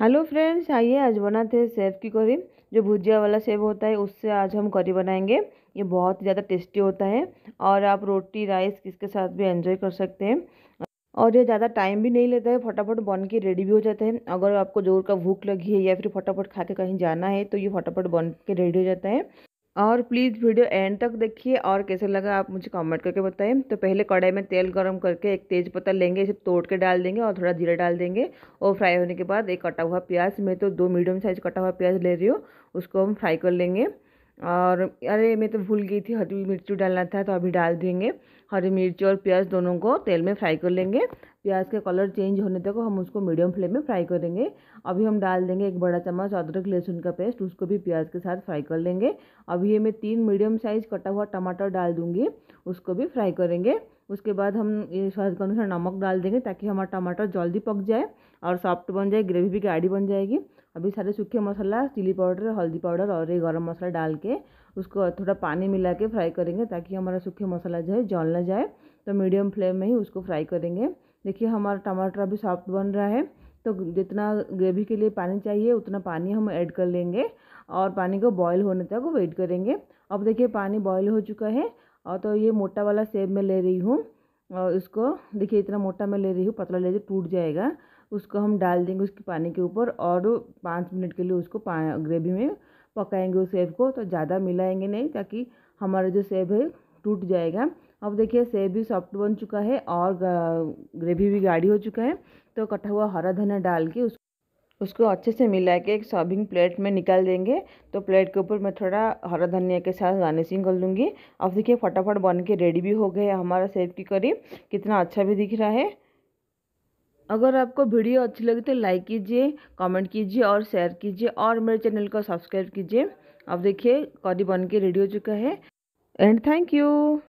hello friends आइए आज बनाते हैं सेब की करी जो भुजिया वाला सेब होता है उससे आज हम करी बनाएंगे ये बहुत ही ज़्यादा टेस्टी होता है और आप रोटी राइस किसके साथ भी एंजॉय कर सकते हैं और ये ज़्यादा टाइम भी नहीं लेता है फटाफट बन के रेडी भी हो जाता है अगर आपको जोर का भूख लगी है या फिर फटाफट खा के कहीं जाना है तो ये फटाफट बन के रेडी हो जाता है और प्लीज़ वीडियो एंड तक देखिए और कैसे लगा आप मुझे कमेंट करके बताएं तो पहले कढ़ाई में तेल गरम करके एक तेज पत्ता लेंगे इसे तोड़ के डाल देंगे और थोड़ा जीरा डाल देंगे और फ्राई होने के बाद एक कटा हुआ प्याज मैं तो दो मीडियम साइज कटा हुआ प्याज ले रही हूँ उसको हम फ्राई कर लेंगे और अरे मैं तो भूल गई थी हरी मिर्ची डालना था तो अभी डाल देंगे हरी मिर्ची और प्याज दोनों को तेल में फ्राई कर लेंगे प्याज के कलर चेंज होने तक हम उसको मीडियम फ्लेम में फ्राई करेंगे अभी हम डाल देंगे एक बड़ा चम्मच अदरक लहसुन का पेस्ट उसको भी प्याज के साथ फ्राई कर लेंगे अभी ये मैं तीन मीडियम साइज़ कटा हुआ टमाटर डाल दूँगी उसको भी फ्राई करेंगे उसके बाद हम ये स्वाद के अनुसार नमक डाल देंगे ताकि हमारा टमाटर जल्दी पक जाए और सॉफ्ट बन जाए ग्रेवी भी गाढ़ी बन जाएगी अभी सारे सूखे मसाला चिली पाउडर हल्दी पाउडर और ये गरम मसाला डाल के उसको थोड़ा पानी मिला के फ्राई करेंगे ताकि हमारा सूखे मसाला जो है जल ना जाए तो मीडियम फ्लेम में ही उसको फ्राई करेंगे देखिए हमारा टमाटर अभी सॉफ्ट बन रहा है तो जितना ग्रेवी के लिए पानी चाहिए उतना पानी हम ऐड कर लेंगे और पानी को बॉयल होने तक वेट करेंगे अब देखिए पानी बॉयल हो चुका है और तो ये मोटा वाला सेब में ले रही हूँ और इसको देखिए इतना मोटा मैं ले रही हूँ पतला ले जाए टूट जाएगा उसको हम डाल देंगे उसके पानी के ऊपर और पाँच मिनट के लिए उसको ग्रेवी में पकाएंगे उस सेब को तो ज़्यादा मिलाएंगे नहीं ताकि हमारा जो सेब है टूट जाएगा अब देखिए सेब भी सॉफ्ट बन चुका है और ग्रेवी भी गाढ़ी हो चुका है तो कटा हुआ हरा धनिया डाल के उस उसको अच्छे से मिला के एक सर्विंग प्लेट में निकाल देंगे तो प्लेट के ऊपर मैं थोड़ा हरा धनिया के साथ गार्निशिंग कर लूँगी अब देखिए फटाफट बन के रेडी भी हो गए हमारा सेब की करी कितना अच्छा भी दिख रहा है अगर आपको वीडियो अच्छी लगी तो लाइक कीजिए कमेंट कीजिए और शेयर कीजिए और मेरे चैनल को सब्सक्राइब कीजिए अब देखिए कॉडी बन के रेडी हो चुका है एंड थैंक यू